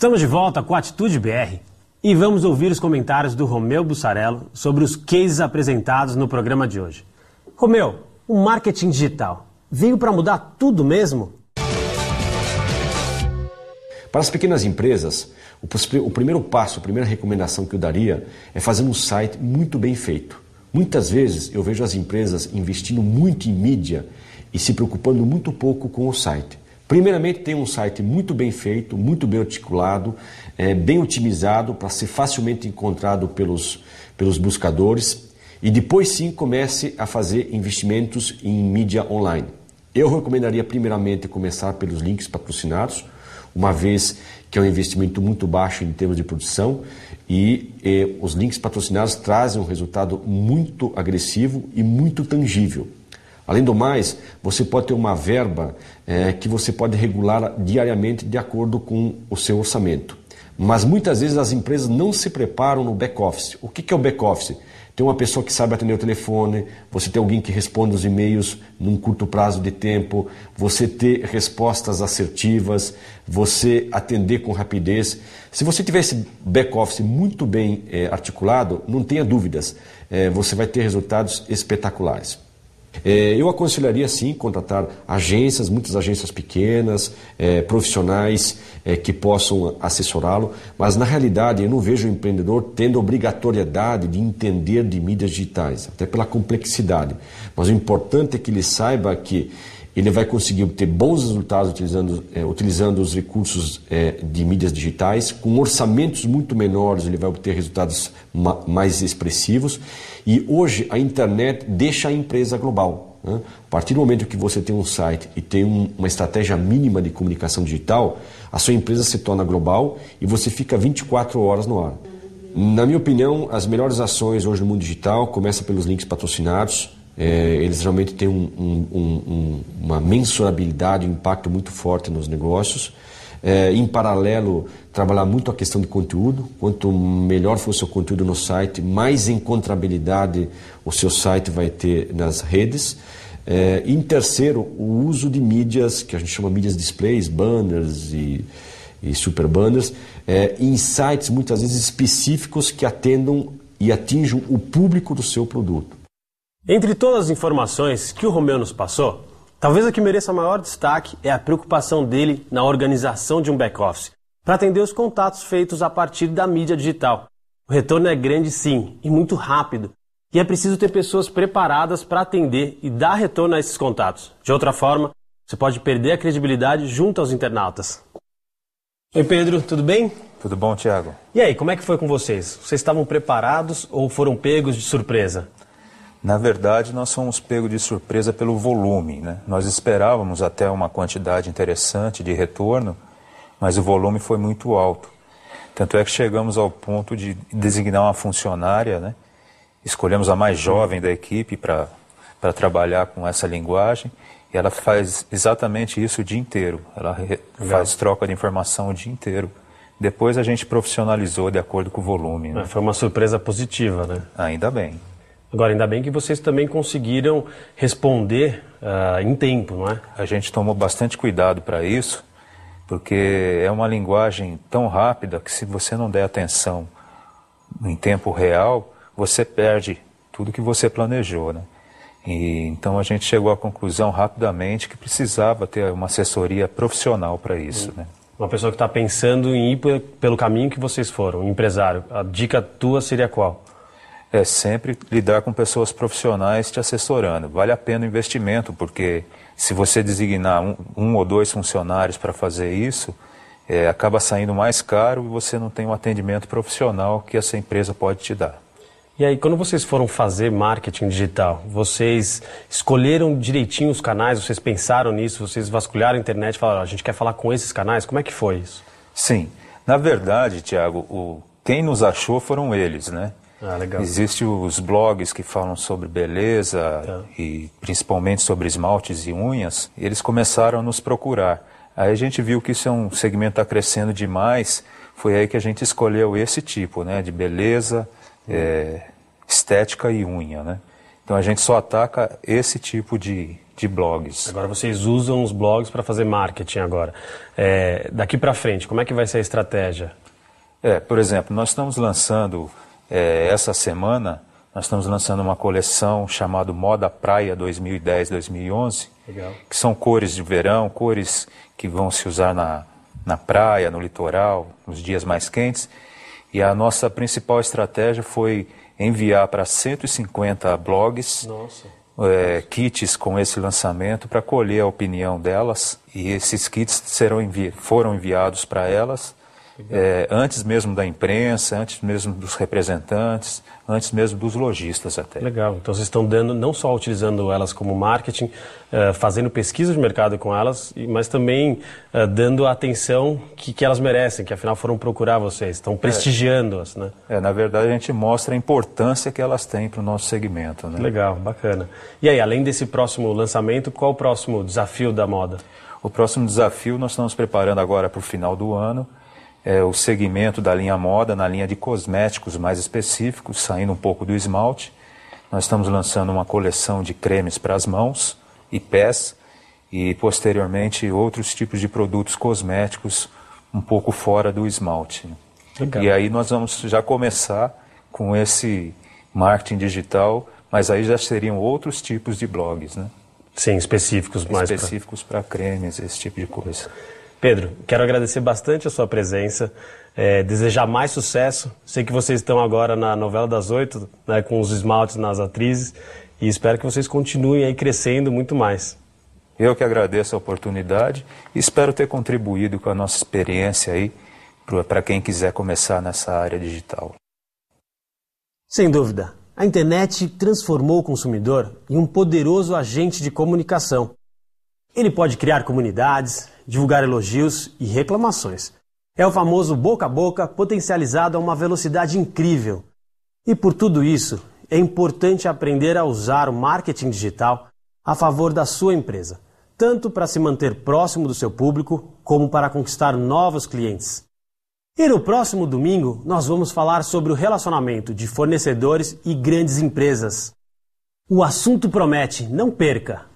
Estamos de volta com a Atitude BR e vamos ouvir os comentários do Romeu Bussarello sobre os cases apresentados no programa de hoje. Romeu, o marketing digital veio para mudar tudo mesmo? Para as pequenas empresas, o primeiro passo, a primeira recomendação que eu daria é fazer um site muito bem feito. Muitas vezes eu vejo as empresas investindo muito em mídia e se preocupando muito pouco com o site. Primeiramente, tem um site muito bem feito, muito bem articulado, é, bem otimizado para ser facilmente encontrado pelos, pelos buscadores e depois sim comece a fazer investimentos em mídia online. Eu recomendaria primeiramente começar pelos links patrocinados, uma vez que é um investimento muito baixo em termos de produção e eh, os links patrocinados trazem um resultado muito agressivo e muito tangível. Além do mais, você pode ter uma verba é, que você pode regular diariamente de acordo com o seu orçamento. Mas muitas vezes as empresas não se preparam no back-office. O que, é o back-office? Tem uma pessoa que sabe atender o telefone, você tem alguém que responde os e-mails num curto prazo de tempo, você ter respostas assertivas, você atender com rapidez. Se você tiver esse back-office muito bem é, articulado, não tenha dúvidas, é, você vai ter resultados espetaculares. É, eu aconselharia sim contratar agências, muitas agências pequenas, é, profissionais é, que possam assessorá-lo, mas na realidade eu não vejo o empreendedor tendo obrigatoriedade de entender de mídias digitais, até pela complexidade. Mas o importante é que ele saiba que ele vai conseguir obter bons resultados utilizando, é, utilizando os recursos é, de mídias digitais, com orçamentos muito menores, ele vai obter resultados ma mais expressivos. E hoje a internet deixa a empresa global. Né? A partir do momento que você tem um site e tem um, uma estratégia mínima de comunicação digital, a sua empresa se torna global e você fica 24 horas no ar. Na minha opinião, as melhores ações hoje no mundo digital começam pelos links patrocinados, é, eles realmente têm um, um, uma mensurabilidade, um impacto muito forte nos negócios. É, em paralelo, trabalhar muito a questão de conteúdo. Quanto melhor for o seu conteúdo no site, mais encontrabilidade o seu site vai ter nas redes. É, em terceiro, o uso de mídias, que a gente chama mídias displays, banners e, e super banners, é, em sites muitas vezes específicos que atendam e atinjam o público do seu produto. Entre todas as informações que o Romeu nos passou, talvez a que mereça maior destaque é a preocupação dele na organização de um back-office, para atender os contatos feitos a partir da mídia digital. O retorno é grande sim, e muito rápido, e é preciso ter pessoas preparadas para atender e dar retorno a esses contatos. De outra forma, você pode perder a credibilidade junto aos internautas. Oi Pedro, tudo bem? Tudo bom, Tiago? E aí, como é que foi com vocês? Vocês estavam preparados ou foram pegos de surpresa? Na verdade, nós fomos pegos de surpresa pelo volume. Né? Nós esperávamos até uma quantidade interessante de retorno, mas o volume foi muito alto. Tanto é que chegamos ao ponto de designar uma funcionária, né? escolhemos a mais jovem da equipe para trabalhar com essa linguagem, e ela faz exatamente isso o dia inteiro. Ela faz troca de informação o dia inteiro. Depois a gente profissionalizou de acordo com o volume. Né? É, foi uma surpresa positiva, né? Ainda bem. Agora, ainda bem que vocês também conseguiram responder uh, em tempo, não é? A gente tomou bastante cuidado para isso, porque é uma linguagem tão rápida que se você não der atenção em tempo real, você perde tudo que você planejou, né? E, então a gente chegou à conclusão rapidamente que precisava ter uma assessoria profissional para isso, hum. né? Uma pessoa que está pensando em ir pelo caminho que vocês foram, empresário, a dica tua seria qual? é sempre lidar com pessoas profissionais te assessorando. Vale a pena o investimento, porque se você designar um, um ou dois funcionários para fazer isso, é, acaba saindo mais caro e você não tem o um atendimento profissional que essa empresa pode te dar. E aí, quando vocês foram fazer marketing digital, vocês escolheram direitinho os canais, vocês pensaram nisso, vocês vasculharam a internet e falaram, a gente quer falar com esses canais, como é que foi isso? Sim. Na verdade, Tiago, o... quem nos achou foram eles, né? Ah, legal. Existem os blogs que falam sobre beleza tá. e principalmente sobre esmaltes e unhas. E eles começaram a nos procurar. Aí a gente viu que isso é um segmento que está crescendo demais. Foi aí que a gente escolheu esse tipo, né? De beleza, hum. é, estética e unha, né? Então a gente só ataca esse tipo de, de blogs. Agora vocês usam os blogs para fazer marketing agora. É, daqui para frente, como é que vai ser a estratégia? É, por exemplo, nós estamos lançando é, essa semana nós estamos lançando uma coleção chamada Moda Praia 2010-2011, que são cores de verão, cores que vão se usar na, na praia, no litoral, nos dias mais quentes. E a nossa principal estratégia foi enviar para 150 blogs é, kits com esse lançamento para colher a opinião delas. E esses kits serão envi foram enviados para elas é, antes mesmo da imprensa, antes mesmo dos representantes, antes mesmo dos lojistas até. Legal. Então vocês estão dando, não só utilizando elas como marketing, é, fazendo pesquisa de mercado com elas, mas também é, dando a atenção que, que elas merecem, que afinal foram procurar vocês, estão é. prestigiando-as, né? É, na verdade a gente mostra a importância que elas têm para o nosso segmento, né? Legal, bacana. E aí, além desse próximo lançamento, qual o próximo desafio da moda? O próximo desafio nós estamos preparando agora para o final do ano, é, o segmento da linha moda, na linha de cosméticos mais específicos, saindo um pouco do esmalte. Nós estamos lançando uma coleção de cremes para as mãos e pés e posteriormente outros tipos de produtos cosméticos um pouco fora do esmalte. Legal. E aí nós vamos já começar com esse marketing digital, mas aí já seriam outros tipos de blogs, né? Sim, específicos mais específicos para cremes, esse tipo de coisa. Pedro, quero agradecer bastante a sua presença, é, desejar mais sucesso. Sei que vocês estão agora na novela das oito, né, com os esmaltes nas atrizes, e espero que vocês continuem aí crescendo muito mais. Eu que agradeço a oportunidade e espero ter contribuído com a nossa experiência aí para quem quiser começar nessa área digital. Sem dúvida, a internet transformou o consumidor em um poderoso agente de comunicação ele pode criar comunidades, divulgar elogios e reclamações. É o famoso boca a boca potencializado a uma velocidade incrível. E por tudo isso, é importante aprender a usar o marketing digital a favor da sua empresa, tanto para se manter próximo do seu público como para conquistar novos clientes. E no próximo domingo, nós vamos falar sobre o relacionamento de fornecedores e grandes empresas. O assunto promete, não perca!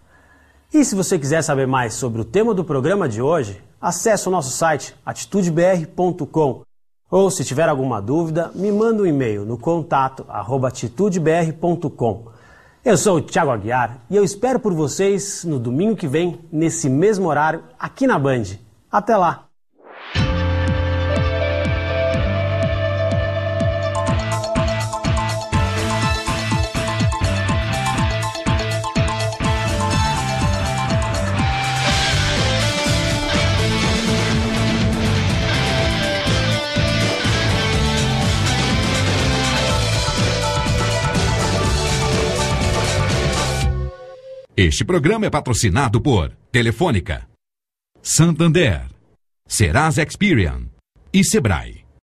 E se você quiser saber mais sobre o tema do programa de hoje, acesse o nosso site atitudebr.com. Ou se tiver alguma dúvida, me manda um e-mail no contato atitudebr.com. Eu sou o Thiago Aguiar e eu espero por vocês no domingo que vem, nesse mesmo horário, aqui na Band. Até lá! Este programa é patrocinado por Telefônica, Santander, Serasa Experian e Sebrae.